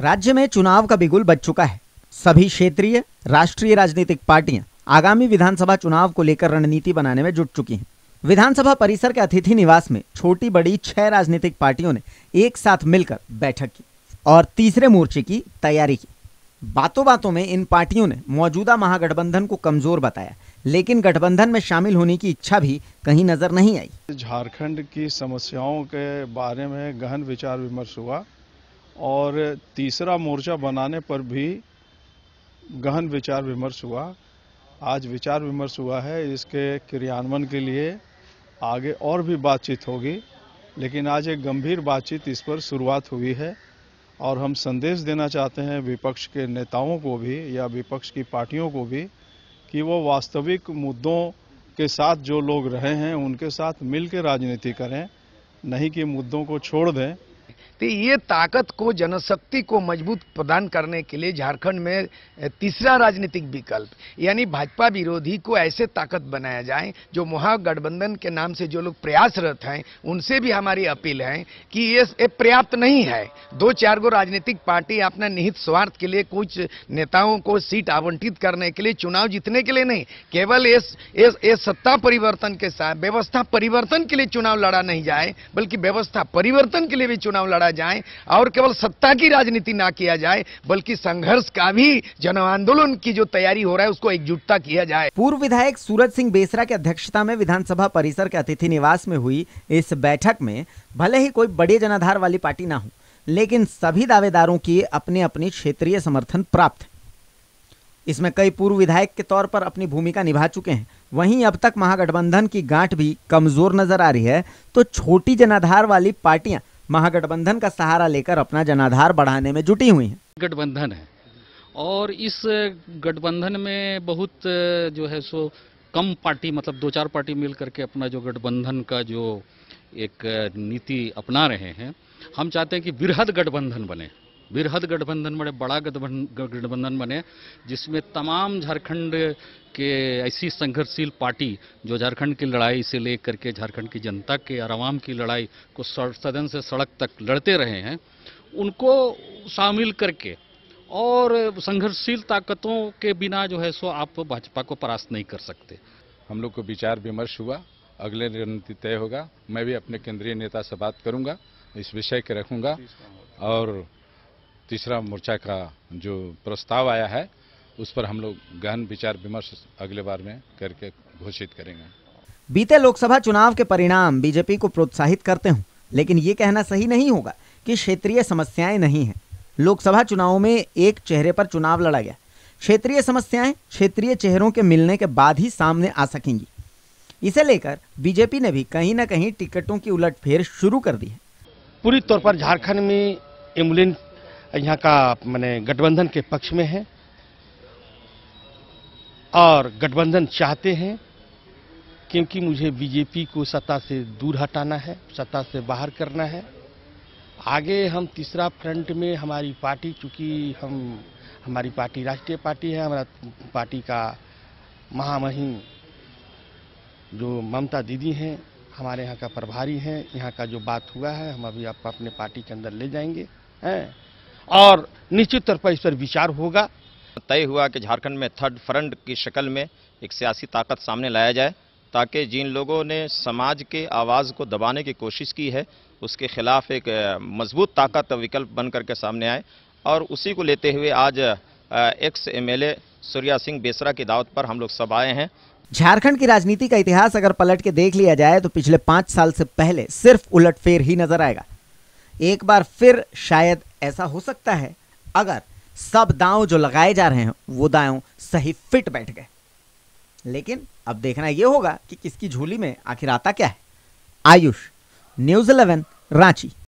राज्य में चुनाव का बिगुल बज चुका है सभी क्षेत्रीय राष्ट्रीय राजनीतिक पार्टियां आगामी विधानसभा चुनाव को लेकर रणनीति बनाने में जुट चुकी हैं विधानसभा परिसर के अतिथि निवास में छोटी बड़ी छह राजनीतिक पार्टियों ने एक साथ मिलकर बैठक की और तीसरे मोर्चे की तैयारी की बातों बातों में इन पार्टियों ने मौजूदा महागठबंधन को कमजोर बताया लेकिन गठबंधन में शामिल होने की इच्छा भी कहीं नजर नहीं आई झारखंड की समस्याओं के बारे में गहन विचार विमर्श हुआ और तीसरा मोर्चा बनाने पर भी गहन विचार विमर्श हुआ आज विचार विमर्श हुआ है इसके क्रियान्वयन के लिए आगे और भी बातचीत होगी लेकिन आज एक गंभीर बातचीत इस पर शुरुआत हुई है और हम संदेश देना चाहते हैं विपक्ष के नेताओं को भी या विपक्ष की पार्टियों को भी कि वो वास्तविक मुद्दों के साथ जो लोग रहे हैं उनके साथ मिलकर राजनीति करें नहीं कि मुद्दों को छोड़ दें तो ये ताकत को जनशक्ति को मजबूत प्रदान करने के लिए झारखंड में तीसरा राजनीतिक विकल्प यानी भाजपा विरोधी को ऐसे ताकत बनाया जाए जो महागठबंधन के नाम से जो लोग प्रयासरत हैं उनसे भी हमारी अपील है कि ये पर्याप्त नहीं है दो चार गो राजनीतिक पार्टी अपना निहित स्वार्थ के लिए कुछ नेताओं को सीट आवंटित करने के लिए चुनाव जीतने के लिए नहीं केवल ये सत्ता परिवर्तन के साथ व्यवस्था परिवर्तन के लिए चुनाव लड़ा नहीं जाए बल्कि व्यवस्था परिवर्तन के लिए भी चुनाव लड़ा छोड़ा जाए और केवल सत्ता की राजनीति ना किया जाए बल्कि संघर्ष का भी जन आंदोलन की जो तैयारी हो रहा है उसको एकजुटता किया जाए पूर्व विधायक सूरज सिंह बेसरा की अध्यक्षता में विधानसभा परिसर के अतिथि निवास में हुई इस बैठक में भले ही कोई बड़े जनाधार वाली पार्टी ना हो लेकिन सभी दावेदारों की अपने अपने क्षेत्रीय समर्थन प्राप्त है इसमें कई पूर्व विधायक के तौर पर अपनी भूमिका निभा चुके हैं वहीं अब तक महागठबंधन की गांठ भी कमजोर नजर आ रही है तो छोटी जनाधार वाली पार्टियां महागठबंधन का सहारा लेकर अपना जनाधार बढ़ाने में जुटी हुई है गठबंधन है और इस गठबंधन में बहुत जो है सो कम पार्टी मतलब दो चार पार्टी मिल करके अपना जो गठबंधन का जो एक नीति अपना रहे हैं हम चाहते हैं कि वृहद गठबंधन बने बिरहद गठबंधन बने बड़ा गठबंधन बने जिसमें तमाम झारखंड के ऐसी संघर्षशील पार्टी जो झारखंड की लड़ाई से लेकर के झारखंड की जनता के और आवाम की लड़ाई को सदन से सड़क तक लड़ते रहे हैं उनको शामिल करके और संघर्षशील ताकतों के बिना जो है सो आप भाजपा को परास्त नहीं कर सकते हम लोग को विचार विमर्श हुआ अगले रणनीति तय होगा मैं भी अपने केंद्रीय नेता से बात करूंगा इस विषय के रखूंगा और तीसरा मोर्चा का जो प्रस्ताव आया है उस पर हम लोग गहन विचार विमर्श अगले बार में करके घोषित करेंगे बीते लोकसभा चुनाव के परिणाम बीजेपी को प्रोत्साहित करते हूँ लेकिन ये कहना सही नहीं होगा कि क्षेत्रीय समस्याएं नहीं है लोकसभा चुनाव में एक चेहरे पर चुनाव लड़ा गया क्षेत्रीय समस्याएं क्षेत्रीय चेहरों के मिलने के बाद ही सामने आ सकेंगी इसे लेकर बीजेपी ने भी कहीं ना कहीं टिकटों की उलटफेर शुरू कर दी है पूरी तौर पर झारखंड में एम्बुलेंस यहाँ का मैंने गठबंधन के पक्ष में है और गठबंधन चाहते हैं क्योंकि मुझे बीजेपी को सत्ता से दूर हटाना है सत्ता से बाहर करना है आगे हम तीसरा फ्रंट में हमारी पार्टी चूँकि हम हमारी पार्टी राष्ट्रीय पार्टी है हमारा पार्टी का महामहिम जो ममता दीदी हैं हमारे यहाँ का प्रभारी हैं यहाँ का जो बात हुआ है हम अभी आप अपने पार्टी के अंदर ले जाएंगे हैं और निश्चित तौर पर इस पर विचार होगा तय हुआ कि झारखंड में थर्ड फ्रंट की शक्ल में एक सियासी ताकत सामने लाया जाए ताकि जिन लोगों ने समाज के आवाज़ को दबाने की कोशिश की है उसके खिलाफ एक मजबूत ताकत विकल्प बन करके सामने आए और उसी को लेते हुए आज एक्स एमएलए सूर्या सिंह बेसरा की दावत पर हम लोग सब आए हैं झारखंड की राजनीति का इतिहास अगर पलट के देख लिया जाए तो पिछले पाँच साल से पहले सिर्फ उलटफेर ही नजर आएगा एक बार फिर शायद ऐसा हो सकता है अगर सब दांव जो लगाए जा रहे हैं वो दांव सही फिट बैठ गए लेकिन अब देखना यह होगा कि किसकी झोली में आखिर आता क्या है आयुष न्यूज इलेवन रांची